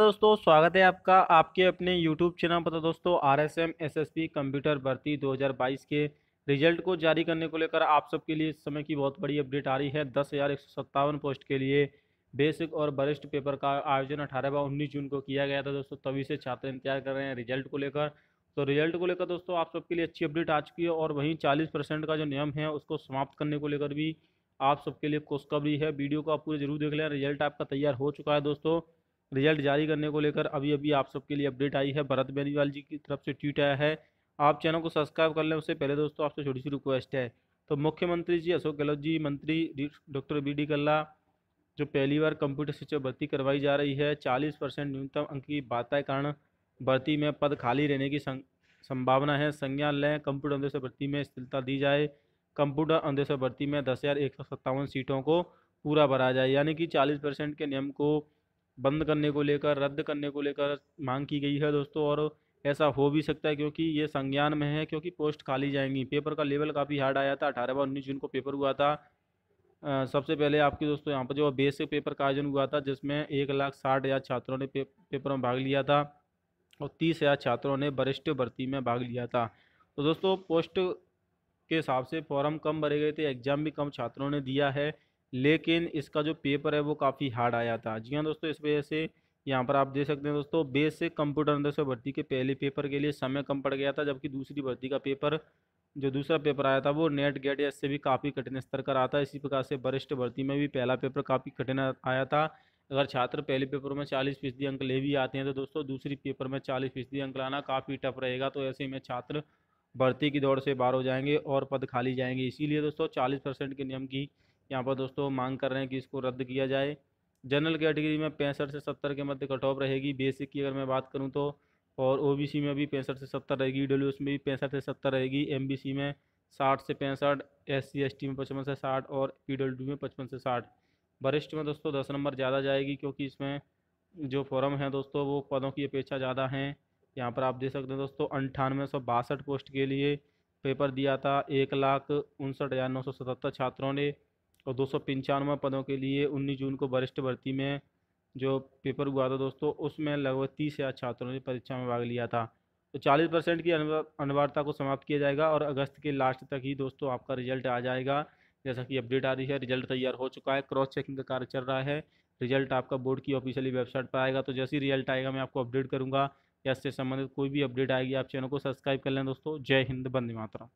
दोस्तों स्वागत है आपका आपके अपने YouTube चैनल पर तो दोस्तों R S M S S P computer भर्ती 2022 के रिजल्ट को जारी करने को लेकर आप सबके लिए इस समय की बहुत बड़ी अपडेट आ रही है दस हज़ार एक सौ सत्तावन पोस्ट के लिए बेसिक और वरिष्ठ पेपर का आयोजन अठारह व उन्नीस जून को किया गया था दोस्तों तभी से छात्र इंतजार कर रहे हैं रिजल्ट को लेकर तो रिजल्ट को लेकर दोस्तों आप सबके लिए अच्छी अपडेट आ चुकी है और वहीं चालीस परसेंट का जो नियम है उसको समाप्त करने को लेकर भी आप सबके लिए खुशखबरी है वीडियो को आप पूरे जरूर देख लें रिजल्ट आपका तैयार हो चुका है दोस्तों रिजल्ट जारी करने को लेकर अभी अभी आप सबके लिए अपडेट आई है भरत बेनीवाल जी की तरफ से ट्वीट आया है आप चैनल को सब्सक्राइब कर लें उससे पहले दोस्तों आपसे छोटी सी रिक्वेस्ट है तो मुख्यमंत्री जी अशोक गहलोत जी मंत्री डॉक्टर बी डी कल्ला जो पहली बार कंप्यूटर शिक्षक भर्ती करवाई जा रही है चालीस परसेंट न्यूनतम अंक की बाधा कारण भर्ती में पद खाली रहने की संभावना है संज्ञान लें कंप्यूटर अंदेश भर्ती में स्थिरता दी जाए कंप्यूटर अंदेश भर्ती में दस हज़ार एक सौ सत्तावन सीटों को पूरा भरा जाए यानी कि चालीस परसेंट के नियम को बंद करने को लेकर रद्द करने को लेकर मांग की गई है दोस्तों और ऐसा हो भी सकता है क्योंकि ये संज्ञान में है क्योंकि पोस्ट खाली जाएंगी पेपर का लेवल काफ़ी हार्ड आया था अठारह व उन्नीस जून को पेपर हुआ था आ, सबसे पहले आपके दोस्तों यहाँ पर जो बेसिक पेपर का आयोजन हुआ था जिसमें एक लाख साठ हज़ार छात्रों ने पे, पेपर में भाग लिया था और तीस हज़ार छात्रों ने वरिष्ठ भर्ती में भाग लिया था तो दोस्तों पोस्ट के हिसाब से फॉर्म कम भरे गए थे एग्ज़ाम भी कम छात्रों ने दिया है लेकिन इसका जो पेपर है वो काफ़ी हार्ड आया था जी हाँ दोस्तों इस वजह से यहाँ पर आप देख सकते हैं दोस्तों बेसिक कंप्यूटर अंदर से भर्ती के पहले पेपर के लिए समय कम पड़ गया था जबकि दूसरी भर्ती का पेपर जो दूसरा पेपर आया था वो नेट गेट या इससे भी काफ़ी कठिन स्तर का रहा था इसी प्रकार से वरिष्ठ भर्ती में भी पहला पेपर काफ़ी कठिन आया था अगर छात्र पहले पेपर में चालीस फीसदी अंक ले भी आते हैं तो दोस्तों दूसरी पेपर में चालीस फीसदी अंक लाना काफ़ी टफ रहेगा तो ऐसे में छात्र भर्ती की दौड़ से बाहर हो जाएंगे और पद खाली जाएंगे इसीलिए दोस्तों चालीस परसेंट के नियम की यहाँ पर दोस्तों मांग कर रहे हैं कि इसको रद्द किया जाए जनरल कैटेगरी में पैंसठ से सत्तर के मध्य कट ऑफ रहेगी बेसिक की अगर मैं बात करूँ तो और ओबीसी में भी पैंसठ से सत्तर रहेगी डब्ल्यू में भी पैंसठ से सत्तर रहेगी एमबीसी में साठ से पैंसठ एस सी में पचपन से साठ और पी में पचपन से साठ वरिष्ठ में दोस्तों दस नंबर ज़्यादा जाएगी क्योंकि इसमें जो फॉर्म है दोस्तों वो पदों की अपेक्षा ज़्यादा हैं यहाँ पर आप देख सकते हैं दोस्तों अंठानवे सौ बासठ पोस्ट के लिए पेपर दिया था एक लाख उनसठ हज़ार नौ सौ सतहत्तर छात्रों ने और दो पदों के लिए उन्नीस जून को वरिष्ठ भर्ती में जो पेपर हुआ था दोस्तों उसमें लगभग तीस हज़ार छात्रों ने परीक्षा में भाग लिया था तो 40 परसेंट की अनिवार्यता को समाप्त किया जाएगा और अगस्त के लास्ट तक ही दोस्तों आपका रिजल्ट आ जाएगा जैसा कि अपडेट आ रही है रिजल्ट तैयार हो चुका है क्रॉस चेकिंग का कार्य चल रहा है रिजल्ट आपका बोर्ड की ऑफिशियली वेबसाइट पर आएगा तो जैसे ही रिजल्ट आएगा मैं आपको अपडेट करूँगा या इससे संबंधित कोई भी अपडेट आएगी आप चैनल को सब्सक्राइब कर लें दोस्तों जय हिंद बंदे मात्रा